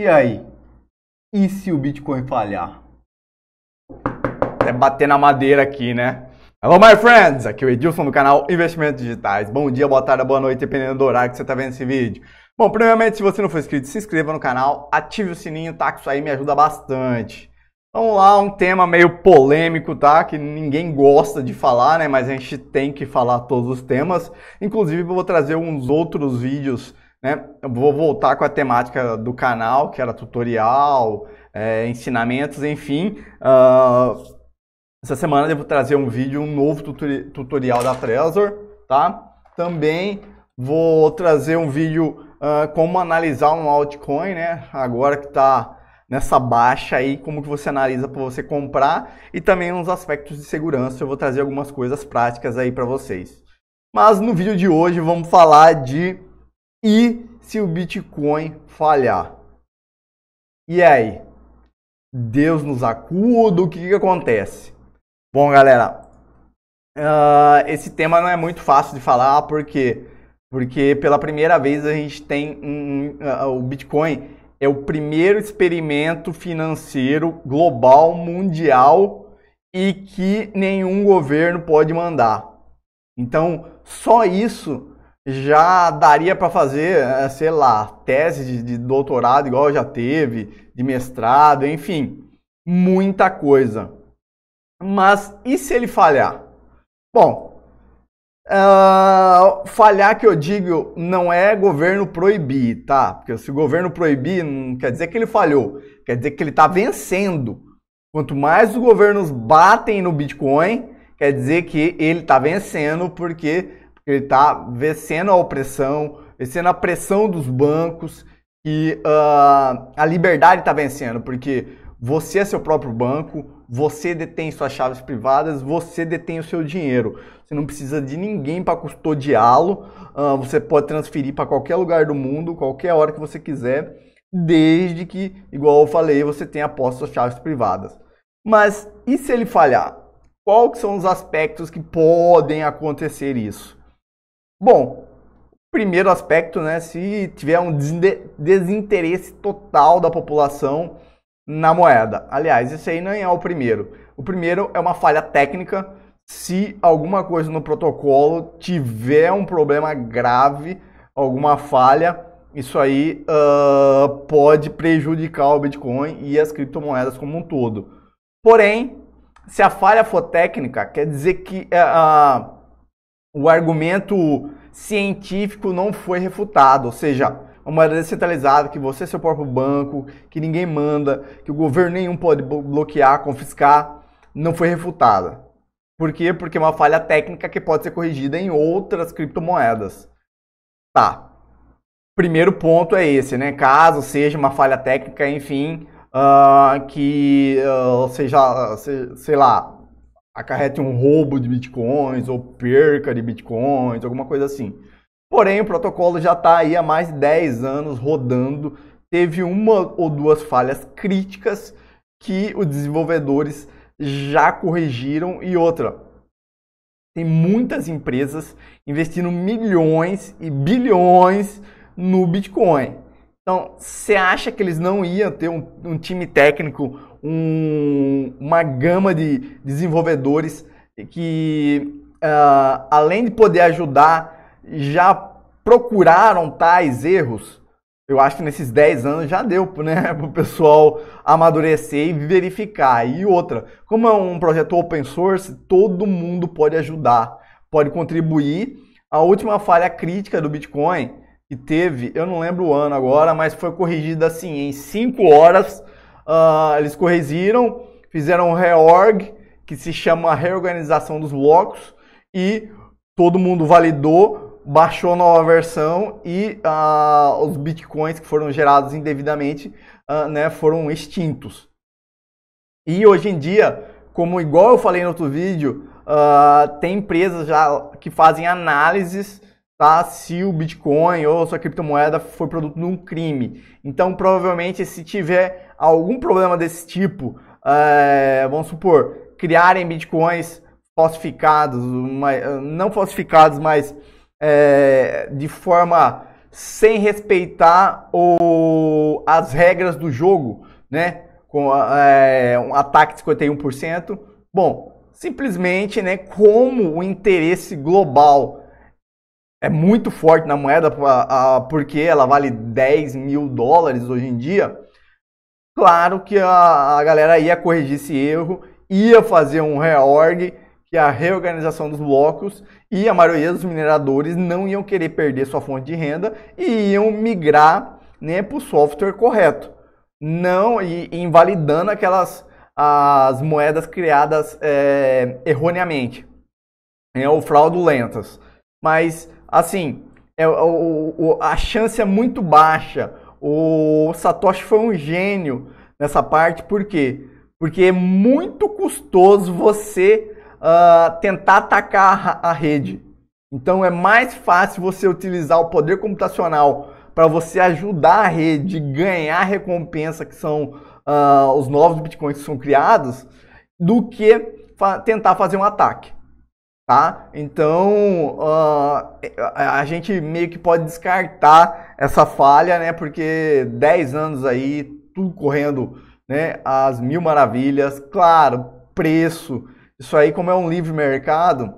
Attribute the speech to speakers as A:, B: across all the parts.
A: E aí? E se o Bitcoin falhar? É bater na madeira aqui, né? Hello, my friends! Aqui é o Edilson do canal Investimentos Digitais. Bom dia, boa tarde, boa noite, dependendo do horário que você está vendo esse vídeo. Bom, primeiramente, se você não for inscrito, se inscreva no canal, ative o sininho, tá? Que isso aí me ajuda bastante. Vamos lá, um tema meio polêmico, tá? Que ninguém gosta de falar, né? Mas a gente tem que falar todos os temas. Inclusive, eu vou trazer uns outros vídeos né? Eu vou voltar com a temática do canal, que era tutorial, é, ensinamentos, enfim. Uh, essa semana eu devo trazer um vídeo, um novo tutorial da Trezor, tá? Também vou trazer um vídeo uh, como analisar um altcoin, né? Agora que está nessa baixa aí, como que você analisa para você comprar e também uns aspectos de segurança. Eu vou trazer algumas coisas práticas aí para vocês. Mas no vídeo de hoje vamos falar de e se o Bitcoin falhar? E aí? Deus nos acuda, o que, que acontece? Bom, galera, uh, esse tema não é muito fácil de falar, porque porque pela primeira vez a gente tem um, uh, o Bitcoin é o primeiro experimento financeiro global mundial e que nenhum governo pode mandar. Então, só isso já daria para fazer, eh, sei lá, tese de, de, doutorado, igual já teve, de mestrado, enfim, muita coisa. Mas e se ele falhar? Bom, uh, falhar que eu digo não é governo proibir, tá? Porque se o governo proibir, não quer dizer que ele falhou, quer dizer que ele está vencendo. Quanto mais os governos batem no Bitcoin, quer dizer que ele está vencendo porque ele está vencendo a opressão, vencendo a pressão dos bancos e uh, a liberdade está vencendo, porque você é seu próprio banco, você detém suas chaves privadas, você detém o seu dinheiro. Você não precisa de ninguém para custodiá-lo, uh, você pode transferir para qualquer lugar do mundo, qualquer hora que você quiser, desde que, igual eu falei, você tenha posto suas chaves privadas. Mas e se ele falhar? Quais são os aspectos que podem acontecer isso? Bom, primeiro aspecto, né, se tiver um desinteresse total da população na moeda. Aliás, esse aí não é o primeiro. O primeiro é uma falha técnica. Se alguma coisa no protocolo tiver um problema grave, alguma falha, isso aí uh, pode prejudicar o Bitcoin e as criptomoedas como um todo. Porém, se a falha for técnica, quer dizer que uh, o argumento científico não foi refutado, ou seja, uma moeda descentralizada que você é seu próprio banco, que ninguém manda, que o governo nenhum pode bloquear, confiscar, não foi refutada. Por quê? Porque é uma falha técnica que pode ser corrigida em outras criptomoedas. Tá. Primeiro ponto é esse, né? Caso seja uma falha técnica, enfim, uh, que uh, seja, ah, sei lá, acarrete um roubo de bitcoins ou perca de bitcoins, alguma coisa assim. Porém, o protocolo já está aí há mais de 10 anos rodando, teve uma ou duas falhas críticas que os desenvolvedores já corrigiram e outra. Tem muitas empresas investindo milhões e bilhões no Bitcoin. Então, você acha que eles não iam ter um, um time técnico, um, uma gama de desenvolvedores que, uh, além de poder ajudar, já procuraram tais erros? Eu acho que nesses 10 anos já deu né, para o pessoal amadurecer e verificar. E outra, como é um projeto open source, todo mundo pode ajudar, pode contribuir. A última falha crítica do Bitcoin que teve, eu não lembro o ano agora, mas foi corrigida assim, em 5 horas uh, eles corrigiram, fizeram um reorg, que se chama reorganização dos blocos, e todo mundo validou, baixou a nova versão e uh, os bitcoins que foram gerados indevidamente uh, né, foram extintos. E hoje em dia, como igual eu falei no outro vídeo, tem empresas já que fazem análises tá? Se o Bitcoin ou sua criptomoeda for produto de um crime. Então, provavelmente, se tiver algum problema desse tipo, é, vamos supor, criarem Bitcoins falsificados, não falsificados, mas é, de forma sem respeitar o, as regras do jogo, né? Com é, um ataque de 51%. Bom, simplesmente, né? Como o interesse global é muito forte na moeda porque ela vale 10 mil dólares hoje em dia, claro que a, galera ia corrigir esse erro, ia fazer um reorg, que é a reorganização dos blocos, e a maioria dos mineradores não iam querer perder sua fonte de renda e iam migrar né, para o software correto, não e invalidando aquelas as moedas criadas eh, é, erroneamente, né, ou fraudulentas. Mas assim, é, o, o, a chance é muito baixa. O Satoshi foi um gênio nessa parte, por quê? Porque é muito custoso você uh, tentar atacar a, a rede. Então é mais fácil você utilizar o poder computacional para você ajudar a rede ganhar a recompensa que são uh, os novos bitcoins que são criados, do que fa tentar fazer um ataque tá? Então uh, a gente meio que pode descartar essa falha, né? Porque 10 anos aí, tudo correndo, né? As mil maravilhas, claro, preço. Isso aí, como é um livre mercado,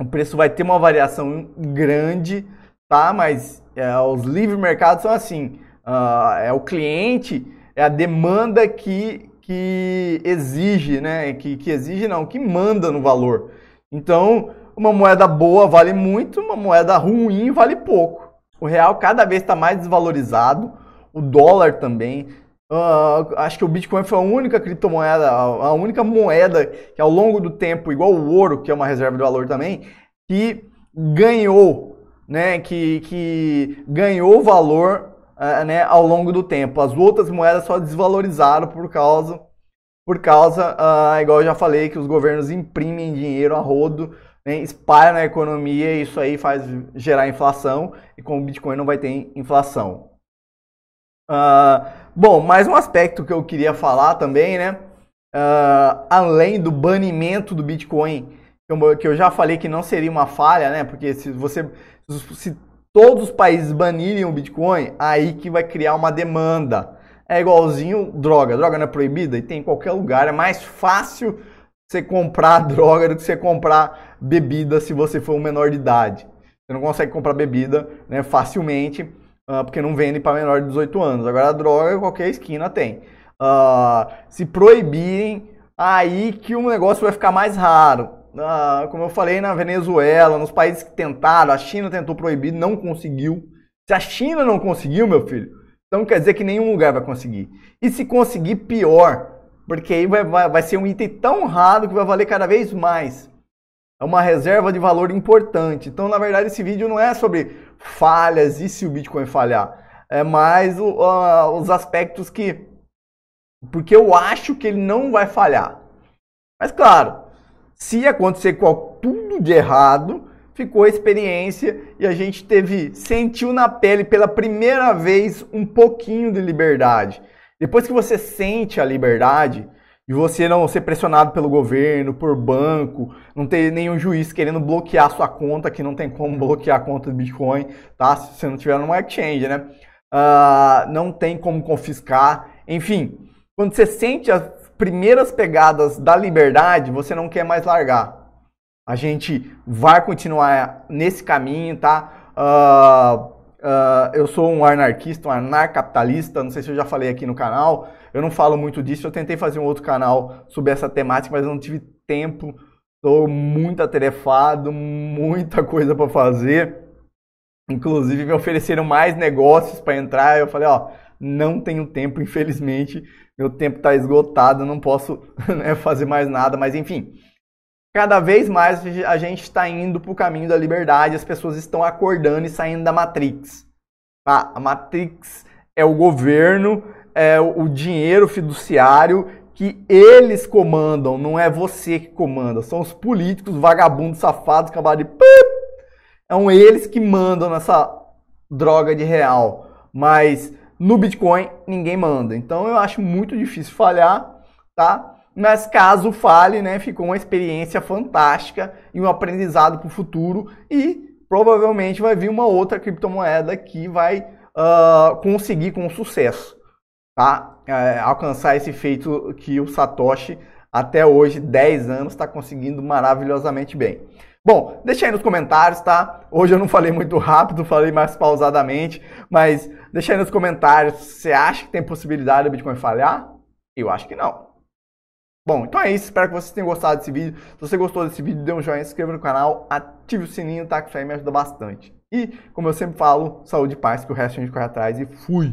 A: o preço vai ter uma variação grande, tá? Mas é, os livres mercados são assim: uh, é o cliente, é a demanda que, que exige, né? Que, que exige não, que manda no valor. Então, uma moeda boa vale muito, uma moeda ruim vale pouco. O real cada vez está mais desvalorizado, o dólar também. Uh, acho que o Bitcoin foi a única criptomoeda, a única moeda que ao longo do tempo, igual o ouro, que é uma reserva de valor também, que ganhou, né, que, que ganhou valor uh, né, ao longo do tempo. As outras moedas só desvalorizaram por causa por causa, ah, igual eu já falei, que os governos imprimem dinheiro a rodo, né, espalham na economia e isso aí faz gerar inflação, e com o Bitcoin não vai ter inflação. Ah, bom, mais um aspecto que eu queria falar também, né? Ah, além do banimento do Bitcoin, que eu já falei que não seria uma falha, né? Porque se você. Se todos os países banirem o Bitcoin, aí que vai criar uma demanda é igualzinho droga. Droga não é proibida e tem em qualquer lugar. É mais fácil você comprar droga do que você comprar bebida se você for um menor de idade. Você não consegue comprar bebida né, facilmente uh, porque não vende para menor de 18 anos. Agora, a droga qualquer esquina tem. Uh, se proibirem, aí que o negócio vai ficar mais raro. Uh, como eu falei, na Venezuela, nos países que tentaram, a China tentou proibir, não conseguiu. Se a China não conseguiu, meu filho, então quer dizer que nenhum lugar vai conseguir. E se conseguir, pior, porque aí vai, vai, vai ser um item tão raro que vai valer cada vez mais. É uma reserva de valor importante. Então, na verdade, esse vídeo não é sobre falhas e se o Bitcoin falhar. É mais uh, os aspectos que. Porque eu acho que ele não vai falhar. Mas, claro, se acontecer qual, tudo de errado, ficou a experiência e a gente teve, sentiu na pele pela primeira vez um pouquinho de liberdade. Depois que você sente a liberdade, de você não ser pressionado pelo governo, por banco, não ter nenhum juiz querendo bloquear sua conta, que não tem como bloquear a conta do Bitcoin, tá? Se você não tiver numa exchange, né? Uh, não tem como confiscar, enfim. Quando você sente as primeiras pegadas da liberdade, você não quer mais largar. A gente vai continuar nesse caminho, tá? Uh, Uh, eu sou um anarquista, um anarcapitalista, não sei se eu já falei aqui no canal, eu não falo muito disso, eu tentei fazer um outro canal sobre essa temática, mas eu não tive tempo, estou muito atarefado, muita coisa para fazer. Inclusive me ofereceram mais negócios para entrar, eu falei, ó, não tenho tempo, infelizmente, meu tempo está esgotado, não posso né, fazer mais nada, mas enfim, Cada vez mais a gente está indo para o caminho da liberdade, as pessoas estão acordando e saindo da Matrix. Tá, a Matrix é o governo, é o dinheiro fiduciário que eles comandam, não é você que comanda. São os políticos, vagabundos, safados, acabaram de. São é eles que mandam nessa droga de real. Mas no Bitcoin ninguém manda. Então eu acho muito difícil falhar, tá? Mas caso fale, né, ficou uma experiência fantástica e um aprendizado para o futuro. E provavelmente vai vir uma outra criptomoeda que vai uh, conseguir com sucesso tá? É, alcançar esse feito que o Satoshi, até hoje, 10 anos, está conseguindo maravilhosamente bem. Bom, deixa aí nos comentários, tá? Hoje eu não falei muito rápido, falei mais pausadamente, mas deixa aí nos comentários, você acha que tem possibilidade do Bitcoin falhar? Eu acho que não. Bom, então é isso. Espero que vocês tenham gostado desse vídeo. Se você gostou desse vídeo, dê um joinha, se inscreva no canal, ative o sininho, tá? Que isso aí me ajuda bastante. E, como eu sempre falo, saúde e paz, que o resto a gente corre atrás e fui!